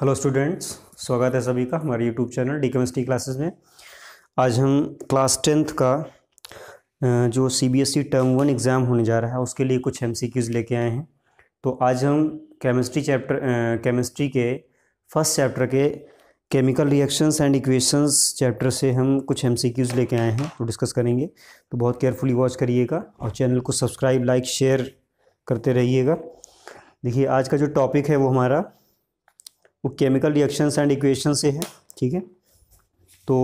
hello students स्वागत है सभी का हमारे YouTube channel D chemistry classes में आज हम क्लास टेंथ का जो C B S E term one exam होने जा रहा है उसके लिए कुछ एम सी क्यूज़ लेके आए हैं तो आज हम केमिस्ट्री चैप्टर केमिस्ट्री के फर्स्ट चैप्टर के chemical reactions and equations chapter से हम कुछ एम सी क्यूज़ लेके आए हैं तो डिस्कस करेंगे तो बहुत केयरफुली वॉच करिएगा और चैनल को सब्सक्राइब लाइक शेयर करते रहिएगा देखिए आज का जो टॉपिक है वो हमारा वो केमिकल रिएक्शंस एंड इक्वेशन से है ठीक है तो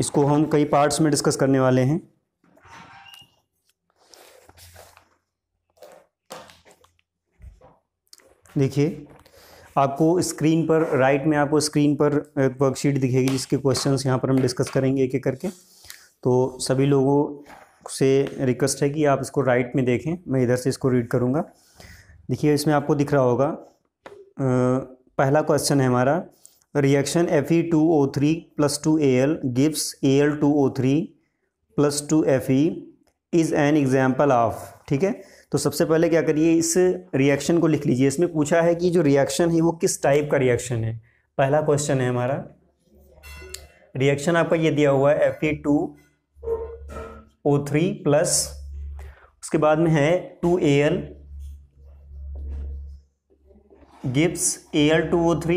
इसको हम कई पार्ट्स में डिस्कस करने वाले हैं देखिए आपको स्क्रीन पर राइट में आपको स्क्रीन पर एक वर्कशीट दिखेगी जिसके क्वेश्चंस यहाँ पर हम डिस्कस करेंगे एक एक करके तो सभी लोगों से रिक्वेस्ट है कि आप इसको राइट में देखें मैं इधर से इसको रीड करूँगा देखिए इसमें आपको दिख रहा होगा पहला क्वेश्चन है हमारा reaction F E two O three plus two A L gives A L two O three plus two F E is an example of ठीक है तो सबसे पहले क्या करिए इस रिएक्शन को लिख लीजिए इसमें पूछा है कि जो रिएक्शन है वो किस टाइप का रिएक्शन है पहला क्वेश्चन है हमारा रिएक्शन आपका ये दिया हुआ है F E two O three plus उसके बाद में है two A L two O three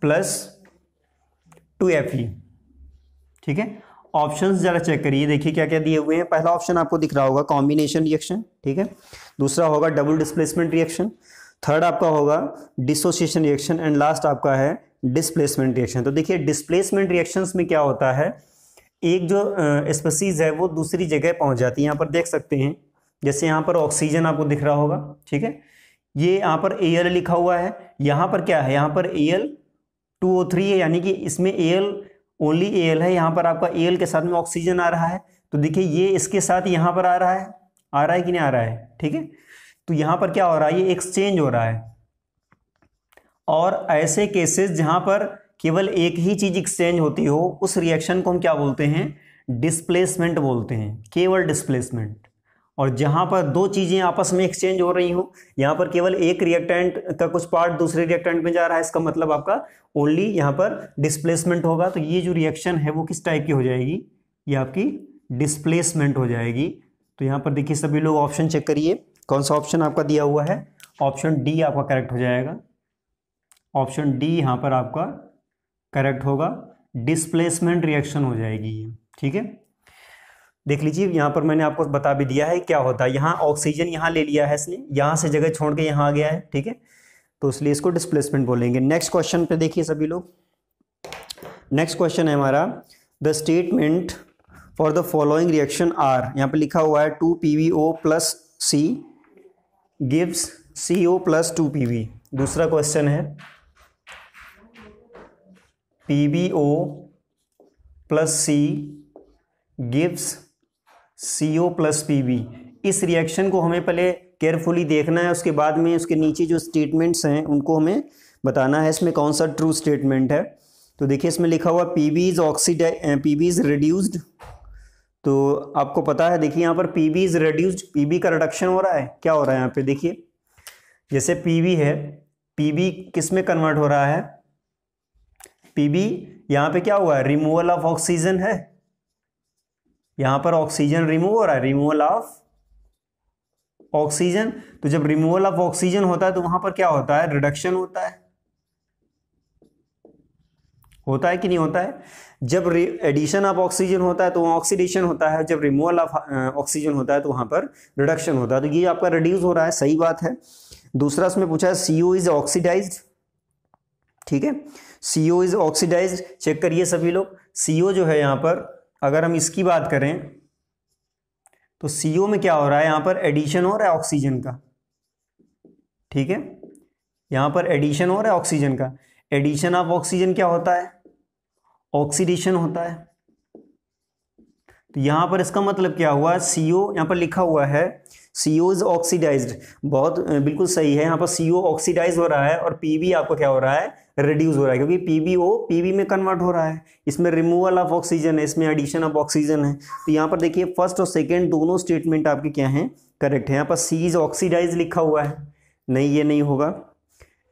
plus two F E ठीक है ऑप्शंस जरा चेक करिए देखिए क्या क्या दिए हुए हैं पहला ऑप्शन आपको दिख रहा होगा कॉम्बिनेशन रिएक्शन ठीक है दूसरा होगा डबल डिस्प्लेसमेंट रिएक्शन थर्ड आपका होगा डिसोसिएशन रिएक्शन एंड लास्ट आपका है डिस्प्लेसमेंट रिएक्शन तो देखिए डिस्प्लेसमेंट रिएक्शंस में क्या होता है एक जो स्पेसीज है वो दूसरी जगह पहुंच जाती है यहाँ पर देख सकते हैं जैसे यहाँ पर ऑक्सीजन आपको दिख रहा होगा ठीक है ये यहाँ पर एयल लिखा हुआ है यहाँ पर क्या है यहाँ पर एयल टू ओ थ्री है यानी कि इसमें एल ओनली एल है यहाँ पर आपका एल के साथ में ऑक्सीजन आ रहा है तो देखिए ये इसके साथ यहाँ पर आ रहा है आ रहा है कि नहीं आ रहा है ठीक है तो यहाँ पर क्या हो रहा है ये एक्सचेंज हो रहा है और ऐसे केसेस जहाँ पर केवल एक ही चीज़ एक्सचेंज होती हो उस रिएक्शन को हम क्या बोलते हैं डिस्प्लेसमेंट बोलते हैं केवल डिस्प्लेसमेंट और जहाँ पर दो चीज़ें आपस में एक्सचेंज हो रही हों यहाँ पर केवल एक रिएक्टेंट का कुछ पार्ट दूसरे रिएक्टेंट में जा रहा है इसका मतलब आपका ओनली यहाँ पर डिस्प्लेसमेंट होगा तो ये जो रिएक्शन है वो किस टाइप की हो जाएगी ये आपकी डिस्प्लेसमेंट हो जाएगी तो यहाँ पर देखिए सभी लोग ऑप्शन चेक करिए कौन सा ऑप्शन आपका दिया हुआ है ऑप्शन डी आपका करेक्ट हो जाएगा ऑप्शन डी यहाँ पर आपका करेक्ट होगा डिस्प्लेसमेंट रिएक्शन हो जाएगी ये ठीक है देख लीजिए यहाँ पर मैंने आपको बता भी दिया है क्या होता है यहाँ ऑक्सीजन यहाँ ले लिया है इसने यहाँ से जगह छोड़ के यहाँ आ गया है ठीक है तो इसलिए इसको डिस्प्लेसमेंट बोलेंगे नेक्स्ट क्वेश्चन पे देखिए सभी लोग नेक्स्ट क्वेश्चन है हमारा the statement for the following reaction are यहाँ पर लिखा हुआ है two P V O plus C gives C O plus two P V दूसरा क्वेश्चन है P V O plus C gives C O plus P V इस reaction को हमें पहले केयरफुली देखना है उसके बाद में उसके नीचे जो स्टेटमेंट्स हैं उनको हमें बताना है इसमें कौन सा ट्रू स्टेटमेंट है तो देखिए इसमें लिखा हुआ P B is oxidised P V is reduced तो आपको पता है देखिए यहाँ पर P B is reduced P B का रिडक्शन हो रहा है क्या हो रहा है यहाँ पर देखिए जैसे पी वी है पी बी किस में कन्वर्ट हो रहा है पी बी यहाँ पे क्या हुआ है रिमूवल ऑफ ऑक्सीजन है यहां पर ऑक्सीजन रिमूव हो रहा है रिमूवल ऑफ ऑक्सीजन तो जब रिमूवल ऑफ ऑक्सीजन होता है तो वहां पर क्या होता है रिडक्शन होता है होता है कि नहीं होता है जब एडिशन ऑफ ऑक्सीजन होता है तो वहां ऑक्सीडेशन होता है जब रिमूवल ऑफ ऑक्सीजन होता है तो वहां पर रिडक्शन होता है तो ये आपका रिड्यूस हो रहा है सही बात है दूसरा उसमें पूछा है सीओ इज ऑक्सीडाइज ठीक है सीओ इज ऑक्सीडाइज चेक करिए सभी लोग सीओ जो है यहां पर अगर हम इसकी बात करें तो सीओ में क्या हो रहा है यहां पर एडिशन हो रहा है ऑक्सीजन का ठीक है यहां पर एडिशन हो रहा है ऑक्सीजन का एडिशन ऑफ ऑक्सीजन क्या होता है ऑक्सीडेशन होता है तो यहां पर इसका मतलब क्या हुआ सीओ यहां पर लिखा हुआ है सी ओ इज ऑक्सीडाइज बहुत बिल्कुल सही है यहाँ पर सी ओ ऑक्सीडाइज हो रहा है और पी बी आपका क्या हो रहा है रिड्यूस हो रहा है क्योंकि P B O P B में कन्वर्ट हो रहा है इसमें रिमूवल ऑफ ऑक्सीजन है इसमें एडिशन ऑफ ऑक्सीजन है तो यहाँ पर देखिए फर्स्ट और सेकेंड दोनों स्टेटमेंट आपके क्या हैं करेक्ट है यहाँ पर सी इज ऑक्सीडाइज लिखा हुआ है नहीं ये नहीं होगा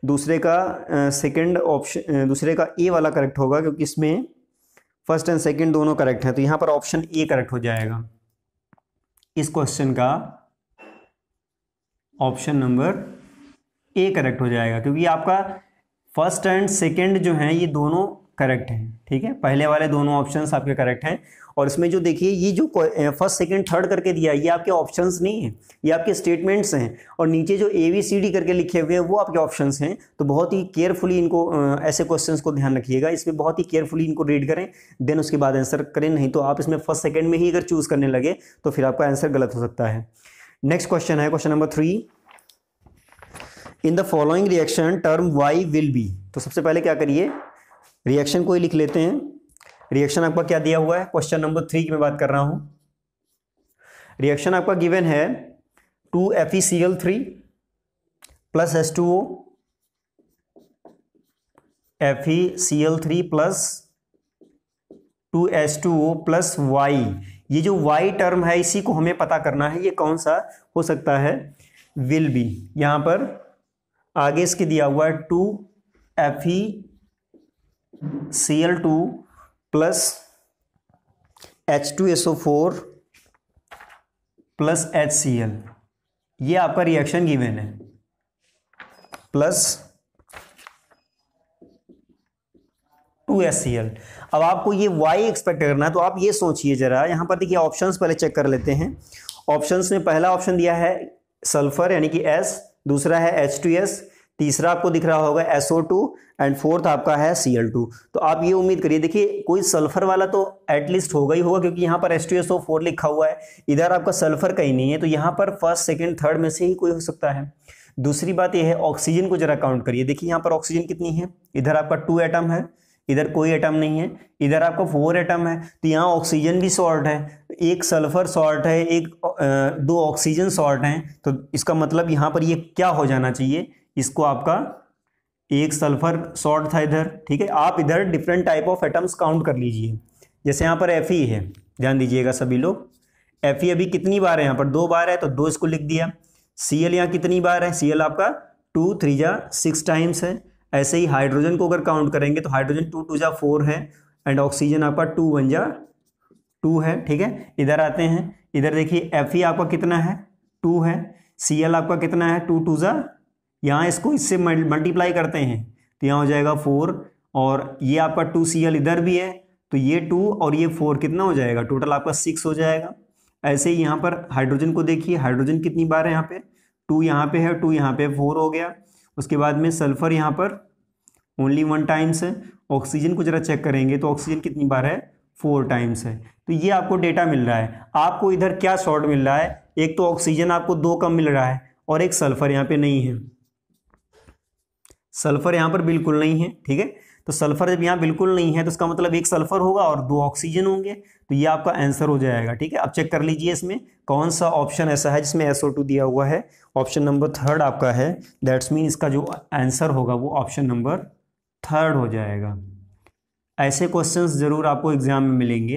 दूसरे का सेकेंड ऑप्शन दूसरे का ए वाला करेक्ट होगा क्योंकि इसमें फर्स्ट एंड सेकेंड दोनों करेक्ट है तो यहाँ पर ऑप्शन ए करेक्ट हो जाएगा इस क्वेश्चन का ऑप्शन नंबर ए करेक्ट हो जाएगा क्योंकि आपका फर्स्ट एंड सेकेंड जो है ये दोनों करेक्ट हैं ठीक है पहले वाले दोनों ऑप्शन आपके करेक्ट हैं और इसमें जो देखिए ये जो फर्स्ट सेकंड थर्ड करके दिया ये आपके ऑप्शंस नहीं है ये आपके स्टेटमेंट्स हैं और नीचे जो ए बी सी डी करके लिखे हुए हैं वो आपके ऑप्शंस हैं तो बहुत ही केयरफुली इनको ऐसे क्वेश्चंस को ध्यान रखिएगा इसमें बहुत ही केयरफुली इनको रीड करें देन उसके बाद आंसर करें नहीं तो आप इसमें फर्स्ट सेकेंड में ही अगर चूज़ करने लगे तो फिर आपका आंसर गलत हो सकता है नेक्स्ट क्वेश्चन है question number three in the following reaction term Y will be तो सबसे पहले क्या करिए रिएक्शन को ही लिख लेते हैं रिएक्शन आपका क्या दिया हुआ है क्वेश्चन नंबर थ्री की मैं बात कर रहा हूं रिएक्शन आपका गिवन है two F E C L three plus S two O F E C L three plus two S two O plus Y ये जो वाई टर्म है इसी को हमें पता करना है ये कौन सा हो सकता है विल बी यहां पर आगे इसके दिया हुआ है two F E C L two plus H two S O four plus H C L ये आपका रिएक्शन गिवेन है plus two S C L अब आपको ये वाई एक्सपेक्ट करना है तो आप ये सोचिए ज़रा यहाँ पर देखिए ऑप्शंस पहले चेक कर लेते हैं ऑप्शंस में पहला ऑप्शन दिया है सल्फर यानी कि एस दूसरा है एच टू एस तीसरा आपको दिख रहा होगा एसओ टू एंड फोर्थ आपका है सी एल टू तो आप ये उम्मीद करिए देखिए कोई सल्फर वाला तो एटलीस्ट होगा ही होगा क्योंकि यहाँ पर S two S O four लिखा हुआ है इधर आपका सल्फर कहीं नहीं है तो यहाँ पर फर्स्ट सेकेंड थर्ड में से ही कोई हो सकता है दूसरी बात यह है ऑक्सीजन को जरा काउंट करिए देखिए यहाँ पर ऑक्सीजन कितनी है इधर आपका टू एटम है इधर कोई एटम नहीं है इधर आपका फोर एटम है तो यहाँ ऑक्सीजन भी शॉर्ट है एक सल्फर शॉर्ट है एक दो ऑक्सीजन शॉर्ट हैं तो इसका मतलब यहाँ पर ये क्या हो जाना चाहिए इसको आपका एक सल्फर शॉर्ट था इधर ठीक है आप इधर different type of atoms count कर लीजिए जैसे यहाँ पर एफ है ध्यान दीजिएगा सभी लोग एफ अभी कितनी बार है यहाँ पर दो बार है तो दो इसको लिख दिया सी एल यहाँ कितनी बार है सी एल आपका टू थ्री या सिक्स टाइम्स है ऐसे ही हाइड्रोजन को अगर काउंट करेंगे तो हाइड्रोजन टू टू जा फोर है एंड ऑक्सीजन आपका टू वन जा टू है ठीक है इधर आते हैं इधर देखिए एफ ई आपका कितना है टू है सी एल आपका कितना है टू टू जा यहाँ इसको इससे मल्टीप्लाई करते हैं तो यहाँ हो जाएगा फोर और ये आपका टू सी एल इधर भी है तो ये टू और ये फोर कितना हो जाएगा टोटल आपका सिक्स हो जाएगा ऐसे ही यहाँ पर हाइड्रोजन को देखिए हाइड्रोजन कितनी बार है यहाँ पे टू यहाँ पे है टू यहाँ पे फोर हो गया उसके बाद में सल्फ़र यहाँ पर ओनली वन टाइम्स है ऑक्सीजन को ज़रा चेक करेंगे तो ऑक्सीजन कितनी बार है फोर टाइम्स है तो ये आपको डेटा मिल रहा है आपको इधर क्या शॉर्ट मिल रहा है एक तो ऑक्सीजन आपको दो कम मिल रहा है और एक सल्फ़र यहाँ पे नहीं है सल्फ़र यहाँ पर बिल्कुल नहीं है ठीक है तो सल्फर जब यहाँ बिल्कुल नहीं है तो इसका मतलब एक सल्फर होगा और दो ऑक्सीजन होंगे तो ये आपका आंसर हो जाएगा ठीक है अब चेक कर लीजिए इसमें कौन सा ऑप्शन ऐसा है जिसमें एसओ टू दिया हुआ है ऑप्शन नंबर थर्ड आपका है दैट्स मीन इसका जो आंसर होगा वो ऑप्शन नंबर थर्ड हो जाएगा ऐसे क्वेश्चन ज़रूर आपको एग्जाम में मिलेंगे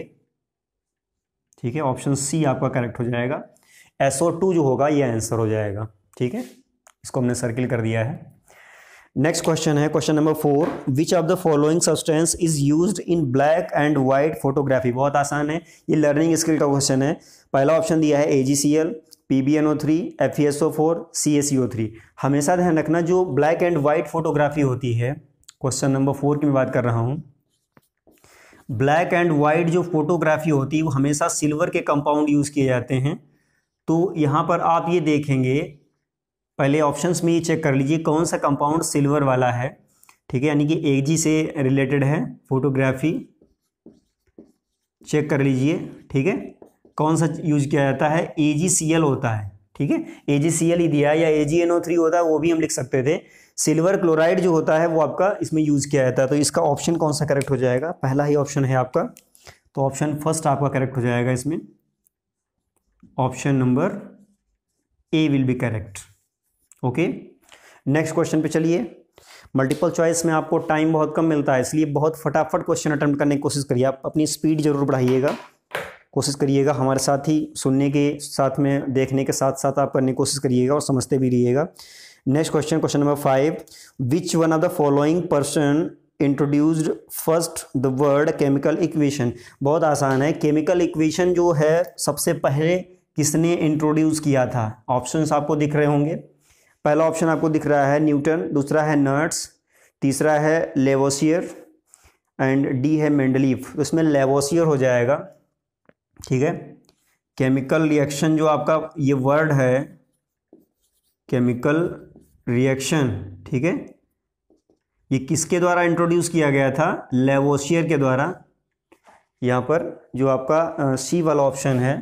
ठीक है ऑप्शन सी आपका करेक्ट हो जाएगा टू जो होगा ये आंसर हो जाएगा ठीक है इसको हमने सर्किल कर दिया है नेक्स्ट क्वेश्चन है question number four which of the following substance is use in black and white photography बहुत आसान है ये लर्निंग स्किल का क्वेश्चन है पहला ऑप्शन दिया है A G C L P B N O three F E S O four C S O three हमेशा ध्यान रखना जो ब्लैक एंड व्हाइट फोटोग्राफी होती है क्वेश्चन नंबर फोर की मैं बात कर रहा हूँ ब्लैक एंड वाइट जो फोटोग्राफी होती है वो हमेशा सिल्वर के कंपाउंड यूज़ किए जाते हैं तो यहाँ पर आप ये देखेंगे पहले ऑप्शंस में ये चेक कर लीजिए कौन सा कंपाउंड सिल्वर वाला है ठीक है यानी कि एक जी से रिलेटेड है फोटोग्राफी चेक कर लीजिए ठीक है कौन सा यूज किया जाता है ए जी सी एल होता है ठीक है ए जी सी एल ही दिया या ए जी एन ओ थ्री होता है वो भी हम लिख सकते थे सिल्वर क्लोराइड जो होता है वो आपका इसमें यूज़ किया जाता है तो इसका ऑप्शन कौन सा करेक्ट हो जाएगा पहला ही ऑप्शन है आपका तो ऑप्शन फर्स्ट आपका करेक्ट हो जाएगा इसमें option number A will be correct okay next question पे चलिए मल्टीपल चॉइस में आपको टाइम बहुत कम मिलता है इसलिए बहुत फटाफट क्वेश्चन अटैम्प्ट करने की कोशिश करिए आप अपनी स्पीड जरूर बढ़ाइएगा कोशिश करिएगा हमारे साथ ही सुनने के साथ में देखने के साथ साथ आप करने की कोशिश करिएगा और समझते भी रहिएगा next question question number five which one of the following person introduced first the word chemical equation बहुत आसान है केमिकल इक्वेशन जो है सबसे पहले किसने इंट्रोड्यूस किया था ऑप्शंस आपको दिख रहे होंगे पहला ऑप्शन आपको दिख रहा है न्यूटन दूसरा है नर्ट्स तीसरा है लेवोसियर एंड डी है मेंडलीव तो इसमें लेवोसियर हो जाएगा ठीक है केमिकल रिएक्शन जो आपका ये वर्ड है केमिकल रिएक्शन ठीक है ये किसके द्वारा इंट्रोड्यूस किया गया था लेवोसियर के द्वारा यहाँ पर जो आपका सी वाला ऑप्शन है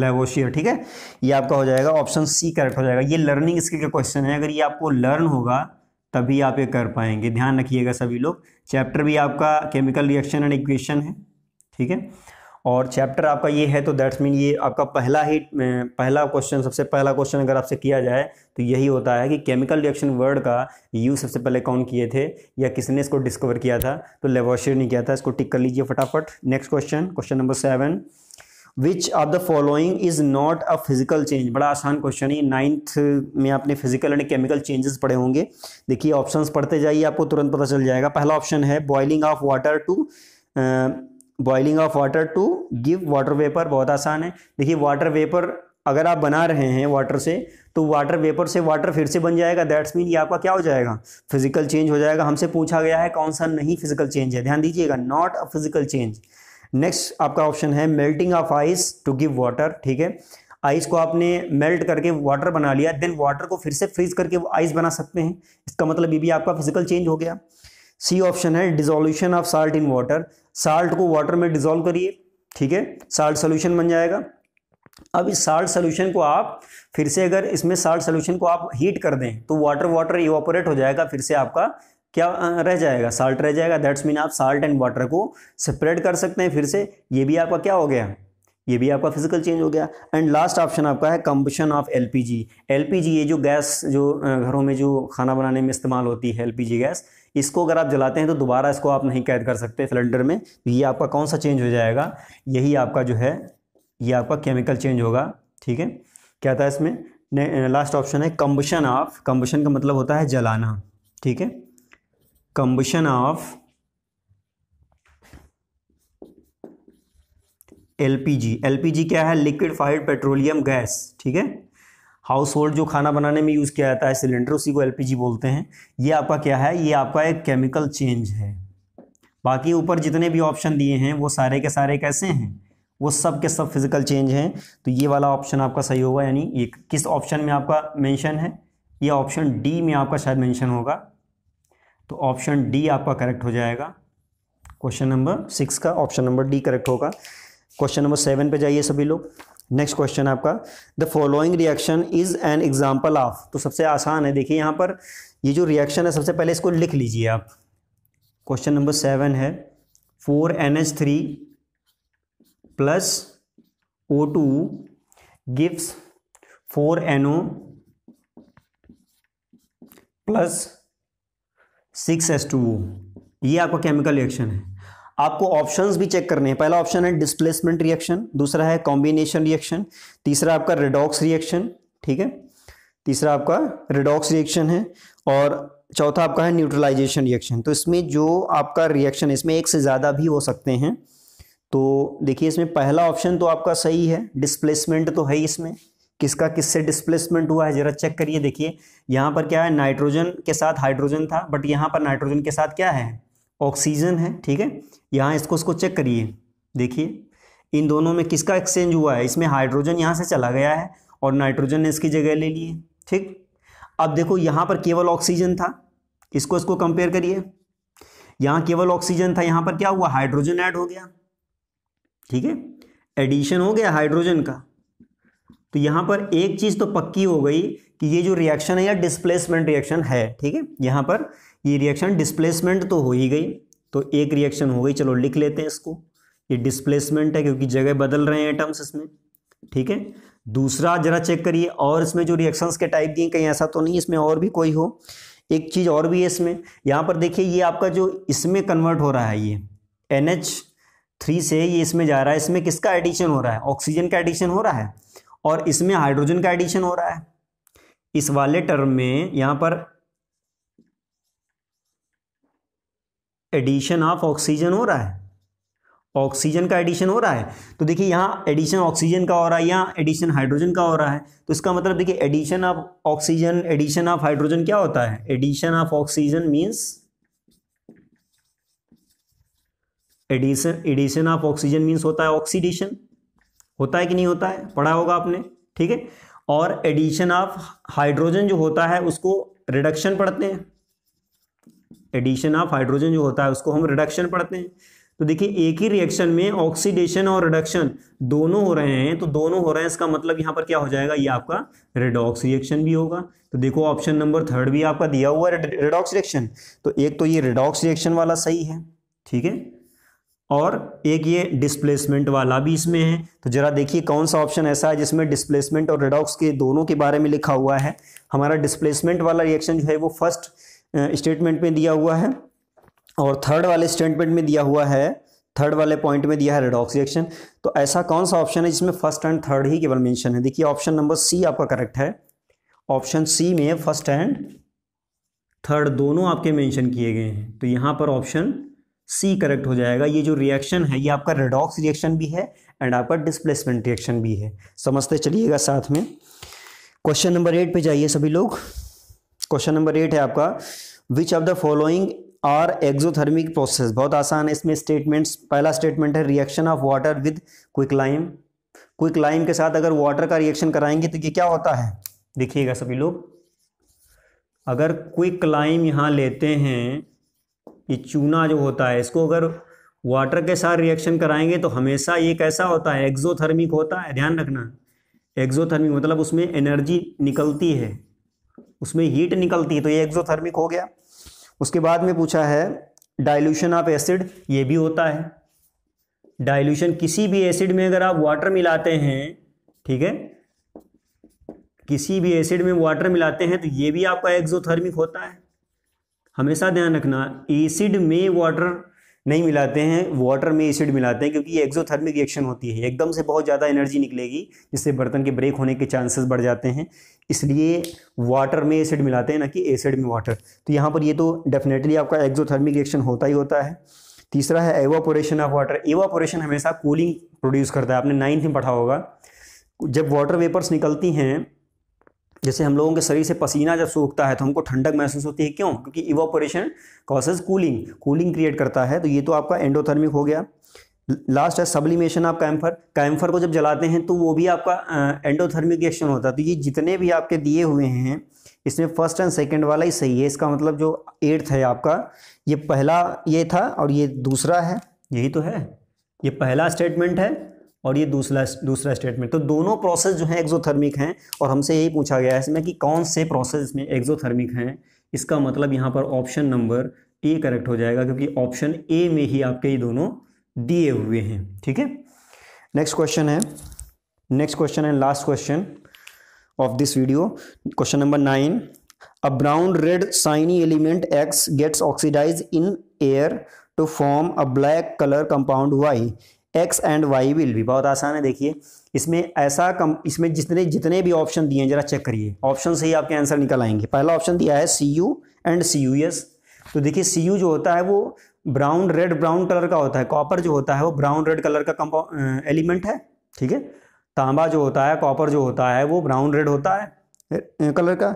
लेवोशियर ठीक है ये आपका हो जाएगा ऑप्शन सी करेक्ट हो जाएगा ये लर्निंग स्किल का क्वेश्चन है अगर ये आपको लर्न होगा तभी आप ये कर पाएंगे ध्यान रखिएगा सभी लोग चैप्टर भी आपका केमिकल रिएक्शन एंड इक्वेशन है ठीक है और चैप्टर आपका ये है तो दैट्स मीन ये आपका पहला ही पहला क्वेश्चन सबसे पहला क्वेश्चन अगर आपसे किया जाए तो यही होता है कि केमिकल रिएक्शन वर्ड का यूज़ सबसे पहले कौन किए थे या किसने इसको डिस्कवर किया था तो लेबोशियर ने किया था इसको टिक कर लीजिए फटाफट next question question number seven which of the following is not a physical change बड़ा आसान क्वेश्चन है नाइन्थ में आपने फिजिकल एंड केमिकल चेंजेस पढ़े होंगे देखिए ऑप्शंस पढ़ते जाइए आपको तुरंत पता चल जाएगा पहला ऑप्शन है boiling of water to boiling of water to give water vapour बहुत आसान है देखिए वाटर वेपर अगर आप बना रहे हैं वाटर से तो वाटर वेपर से वाटर फिर से बन जाएगा दैट्स मीन ये आपका क्या हो जाएगा फिजिकल चेंज हो जाएगा हमसे पूछा गया है कौन सा नहीं फिजिकल चेंज है ध्यान दीजिएगा not a physical change next आपका ऑप्शन है melting of ice to give water ठीक है आइस को आपने मेल्ट करके वाटर बना लिया देन वाटर को फिर से फ्रीज करके आइस बना सकते हैं इसका मतलब ये भी आपका फिजिकल चेंज हो गया सी ऑप्शन है dissolution of salt in water salt को वाटर में डिजोल्व करिए ठीक है साल्ट सोल्यूशन बन जाएगा अब इस साल्ट सोल्यूशन को आप फिर से अगर इसमें साल्ट सोल्यूशन को आप हीट कर दें तो वाटर वाटर इवापोरेट हो जाएगा फिर से आपका क्या रह जाएगा साल्ट रह जाएगा दैट्स मीन आप साल्ट एंड वाटर को सेपरेट कर सकते हैं फिर से ये भी आपका क्या हो गया ये भी आपका फिजिकल चेंज हो गया एंड लास्ट ऑप्शन आपका है कम्बशन ऑफ एलपीजी एलपीजी ये जो गैस जो घरों में जो खाना बनाने में इस्तेमाल होती है एलपीजी गैस इसको अगर आप जलाते हैं तो दोबारा इसको आप नहीं कैद कर सकते सिलेंडर में तो ये आपका कौन सा चेंज हो जाएगा यही आपका जो है ये आपका केमिकल चेंज होगा ठीक है क्या था इसमें लास्ट ऑप्शन है कंबशन ऑफ कंबशन का मतलब होता है जलाना ठीक है combustion of एलपीजी एलपीजी क्या है लिक्विड फाइड पेट्रोलियम गैस ठीक है हाउस होल्ड जो खाना बनाने में यूज़ किया जाता है सिलेंडर उसी को एलपीजी बोलते हैं ये आपका क्या है ये आपका एक केमिकल चेंज है बाकी ऊपर जितने भी ऑप्शन दिए हैं वो सारे के सारे कैसे हैं वो सब के सब फिजिकल चेंज हैं तो ये वाला ऑप्शन आपका सही होगा यानी ये किस ऑप्शन में आपका मेंशन है ये ऑप्शन डी में आपका शायद मेंशन होगा तो ऑप्शन डी आपका करेक्ट हो जाएगा क्वेश्चन नंबर सिक्स का ऑप्शन नंबर डी करेक्ट होगा क्वेश्चन नंबर सेवन पे जाइए सभी लोग नेक्स्ट क्वेश्चन आपका the following reaction is an example of तो सबसे आसान है देखिए यहाँ पर ये जो रिएक्शन है सबसे पहले इसको लिख लीजिए आप क्वेश्चन नंबर सेवन है four N H three plus O two gives four N O plus six S two O ये आपका केमिकल रिएक्शन है आपको ऑप्शंस भी चेक करने हैं पहला ऑप्शन है डिस्प्लेसमेंट रिएक्शन दूसरा है कॉम्बिनेशन रिएक्शन तीसरा आपका रेडॉक्स रिएक्शन ठीक है तीसरा आपका रेडॉक्स रिएक्शन है और चौथा आपका है न्यूट्रलाइजेशन रिएक्शन तो इसमें जो आपका रिएक्शन है इसमें एक से ज़्यादा भी हो सकते हैं तो देखिए इसमें पहला ऑप्शन तो आपका सही है डिस्प्लेसमेंट तो है ही इसमें किसका किससे डिस्प्लेसमेंट हुआ है जरा चेक करिए देखिए यहाँ पर क्या है नाइट्रोजन के साथ हाइड्रोजन था बट यहाँ पर नाइट्रोजन के साथ क्या है ऑक्सीजन है ठीक है यहाँ इसको इसको चेक करिए देखिए इन दोनों में किसका एक्सचेंज हुआ है इसमें हाइड्रोजन यहाँ से चला गया है और नाइट्रोजन ने इसकी जगह ले लिए ठीक अब देखो यहाँ पर केवल ऑक्सीजन था इसको इसको कंपेयर करिए यहाँ केवल ऑक्सीजन था यहाँ पर क्या हुआ हाइड्रोजन ऐड हो गया ठीक है एडिशन हो गया हाइड्रोजन का तो यहाँ पर एक चीज़ तो पक्की हो गई कि ये जो रिएक्शन है या डिस्प्लेसमेंट रिएक्शन है ठीक है यहां पर ये रिएक्शन डिस्प्लेसमेंट तो हो ही गई तो एक रिएक्शन हो गई चलो लिख लेते हैं इसको ये डिस्प्लेसमेंट है क्योंकि जगह बदल रहे हैं एटम्स इसमें ठीक है दूसरा जरा चेक करिए और इसमें जो रिएक्शन के टाइप दिए कहीं ऐसा तो नहीं इसमें और भी कोई हो एक चीज़ और भी है इसमें यहां पर देखिए ये आपका जो इसमें कन्वर्ट हो रहा है ये एन एच थ्री से ये इसमें जा रहा है इसमें किसका एडिशन हो रहा है ऑक्सीजन का एडिशन हो रहा है और इसमें हाइड्रोजन का एडिशन हो रहा है इस वाले टर्म में यहां पर एडिशन ऑफ ऑक्सीजन हो रहा है ऑक्सीजन का एडिशन हो रहा है तो देखिए यहां एडिशन ऑक्सीजन का हो रहा है यहां एडिशन हाइड्रोजन का हो रहा है तो इसका मतलब देखिए addition of oxygen addition of hydrogen क्या होता है addition of oxygen means addition addition of oxygen means होता है ऑक्सीडेशन होता है कि नहीं होता है पढ़ा होगा आपने ठीक है और एडिशन ऑफ हाइड्रोजन जो होता है उसको रिडक्शन पढ़ते हैं एडिशन ऑफ हाइड्रोजन जो होता है उसको हम रिडक्शन पढ़ते हैं तो देखिए एक ही रिएक्शन में ऑक्सीडेशन और रिडक्शन दोनों हो रहे हैं तो दोनों हो रहे हैं इसका मतलब यहां पर क्या हो जाएगा ये आपका रेडॉक्स रिएक्शन भी होगा तो देखो ऑप्शन नंबर थर्ड भी आपका दिया हुआ है रेडॉक्स रिएक्शन तो एक तो ये रेडॉक्स रिएक्शन वाला सही है ठीक है और एक ये डिस्प्लेसमेंट वाला भी इसमें है तो ज़रा देखिए कौन सा ऑप्शन ऐसा है जिसमें डिस्प्लेसमेंट और रेडॉक्स के दोनों के बारे में लिखा हुआ है हमारा डिस्प्लेसमेंट वाला रिएक्शन जो है वो फर्स्ट स्टेटमेंट में दिया हुआ है और थर्ड वाले स्टेटमेंट में दिया हुआ है थर्ड वाले पॉइंट में दिया है रेडॉक्स रिएक्शन तो ऐसा कौन सा ऑप्शन है जिसमें फर्स्ट एंड थर्ड ही केवल मेंशन है देखिए ऑप्शन नंबर सी आपका करेक्ट है ऑप्शन सी में फर्स्ट एंड थर्ड दोनों आपके मेंशन किए गए हैं तो यहाँ पर ऑप्शन सी करेक्ट हो जाएगा ये जो रिएक्शन है ये आपका रेडॉक्स रिएक्शन भी है एंड आपका डिस्प्लेसमेंट रिएक्शन भी है समझते चलिएगा साथ में क्वेश्चन नंबर एट पे जाइए सभी लोग क्वेश्चन नंबर एट है आपका which of the following are exothermic process बहुत आसान है इसमें स्टेटमेंट्स पहला स्टेटमेंट है reaction of water with quick lime quick lime के साथ अगर वाटर का रिएक्शन कराएंगे तो ये क्या होता है देखिएगा सभी लोग अगर क्विक लाइम यहाँ लेते हैं ये चूना जो होता है इसको अगर वाटर के साथ रिएक्शन कराएंगे तो हमेशा ये कैसा होता है एक्जोथर्मिक होता है ध्यान रखना एक्जोथर्मिक मतलब उसमें एनर्जी निकलती है उसमें हीट निकलती है तो ये एक्जोथर्मिक हो गया उसके बाद में पूछा है डाइल्यूशन ऑफ एसिड ये भी होता है डाइल्यूशन किसी भी एसिड में अगर आप वाटर मिलाते हैं ठीक है किसी भी एसिड में वाटर मिलाते हैं तो ये भी आपका एक्जोथर्मिक होता है हमेशा ध्यान रखना एसिड में वाटर नहीं मिलाते हैं वाटर में एसिड मिलाते हैं क्योंकि ये एक्जोथर्मिक रिएक्शन होती है एकदम से बहुत ज़्यादा एनर्जी निकलेगी जिससे बर्तन के ब्रेक होने के चांसेस बढ़ जाते हैं इसलिए वाटर में एसिड मिलाते हैं ना कि एसिड में वाटर तो यहाँ पर ये तो डेफिनेटली आपका एक्जोथर्मिक रिएक्शन होता ही होता है तीसरा है एवापोरेशन ऑफ वाटर एवापोरेशन हमेशा कूलिंग प्रोड्यूस करता है आपने नाइन्थ में पढ़ा होगा जब वाटर वेपर्स निकलती हैं जैसे हम लोगों के शरीर से पसीना जब सूखता है तो हमको ठंडक महसूस होती है क्यों क्योंकि evaporation causes cooling cooling create करता है तो ये तो आपका एंडोथर्मिक हो गया लास्ट है सब्लिमेशन ऑफ कैम्फर कैम्फर को जब जलाते हैं तो वो भी आपका एंडोथर्मिक रिएक्शन होता है तो ये जितने भी आपके दिए हुए हैं इसमें फर्स्ट एंड सेकेंड वाला ही सही है इसका मतलब जो एट्थ है आपका ये पहला ये था और ये दूसरा है यही तो है ये पहला स्टेटमेंट है और ये दूसरा दूसरा स्टेटमेंट तो दोनों प्रोसेस जो हैं एक्जोथर्मिक हैं और हमसे यही पूछा गया है इसमें कि कौन से प्रोसेस इसमें एक्जोथर्मिक हैं इसका मतलब यहाँ पर ऑप्शन नंबर ए करेक्ट हो जाएगा क्योंकि ऑप्शन ए में ही आपके ये दोनों दिए हुए हैं ठीक है नेक्स्ट क्वेश्चन है नेक्स्ट क्वेश्चन है last question of this video question number nine a brown red shiny element X gets oxidise in air to form a black colour compound Y X and Y will भी बहुत आसान है देखिए इसमें ऐसा कम इसमें जितने जितने भी ऑप्शन दिए हैं जरा चेक करिए ऑप्शन से ही आपके आंसर निकल आएंगे पहला ऑप्शन दिया है C U and C U S तो देखिए सी यू जो होता है वो ब्राउन रेड ब्राउन कलर का होता है कॉपर जो होता है वो ब्राउन रेड कलर का एलिमेंट है ठीक है तांबा जो होता है कॉपर जो होता है वो ब्राउन रेड होता है कलर का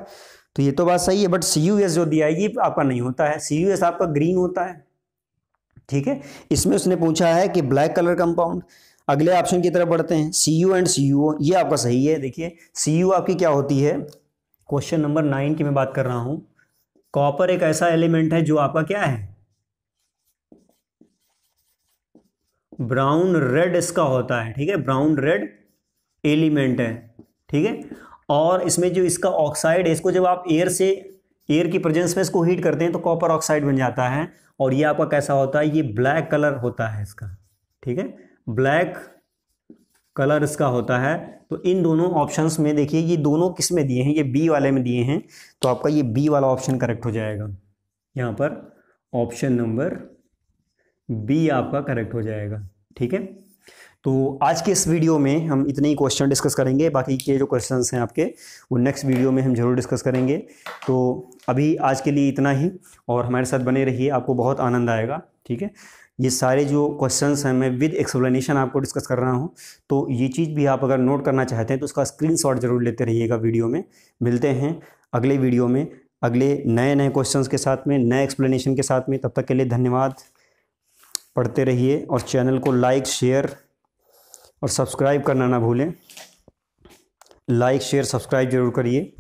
तो ये तो बात सही है बट सी यू एस जो दिया है ये आपका नहीं होता है सी यू एस आपका ग्रीन होता है ठीक है इसमें उसने पूछा है कि ब्लैक कलर कंपाउंड अगले ऑप्शन की तरफ बढ़ते हैं C U and C U ये आपका सही है देखिए सी यू आपकी क्या होती है क्वेश्चन नंबर नाइन की मैं बात कर रहा हूं कॉपर एक ऐसा एलिमेंट है जो आपका क्या है ब्राउन रेड इसका होता है ठीक है ब्राउन रेड एलिमेंट है ठीक है और इसमें जो इसका ऑक्साइड है इसको जब आप एयर से एयर की प्रेजेंस में इसको हीट करते हैं तो कॉपर ऑक्साइड बन जाता है और ये आपका कैसा होता है ये ब्लैक कलर होता है इसका ठीक है ब्लैक कलर इसका होता है तो इन दोनों ऑप्शंस में देखिए ये दोनों किस में दिए हैं ये बी वाले में दिए हैं तो आपका ये बी वाला ऑप्शन करेक्ट हो जाएगा यहाँ पर ऑप्शन नंबर बी आपका करेक्ट हो जाएगा ठीक है तो आज के इस वीडियो में हम इतने ही क्वेश्चन डिस्कस करेंगे बाकी के जो क्वेश्चन हैं आपके वो नेक्स्ट वीडियो में हम जरूर डिस्कस करेंगे तो अभी आज के लिए इतना ही और हमारे साथ बने रहिए आपको बहुत आनंद आएगा ठीक है ये सारे जो क्वेश्चन हैं मैं विद एक्सप्लेनेशन आपको डिस्कस कर रहा हूँ तो ये चीज़ भी आप अगर नोट करना चाहते हैं तो उसका स्क्रीन जरूर लेते रहिएगा वीडियो में मिलते हैं अगले वीडियो में अगले नए नए क्वेश्चंस के साथ में नए एक्सप्लेनेशन के साथ में तब तक के लिए धन्यवाद पढ़ते रहिए और चैनल को लाइक शेयर और सब्सक्राइब करना ना भूलें लाइक शेयर सब्सक्राइब जरूर करिए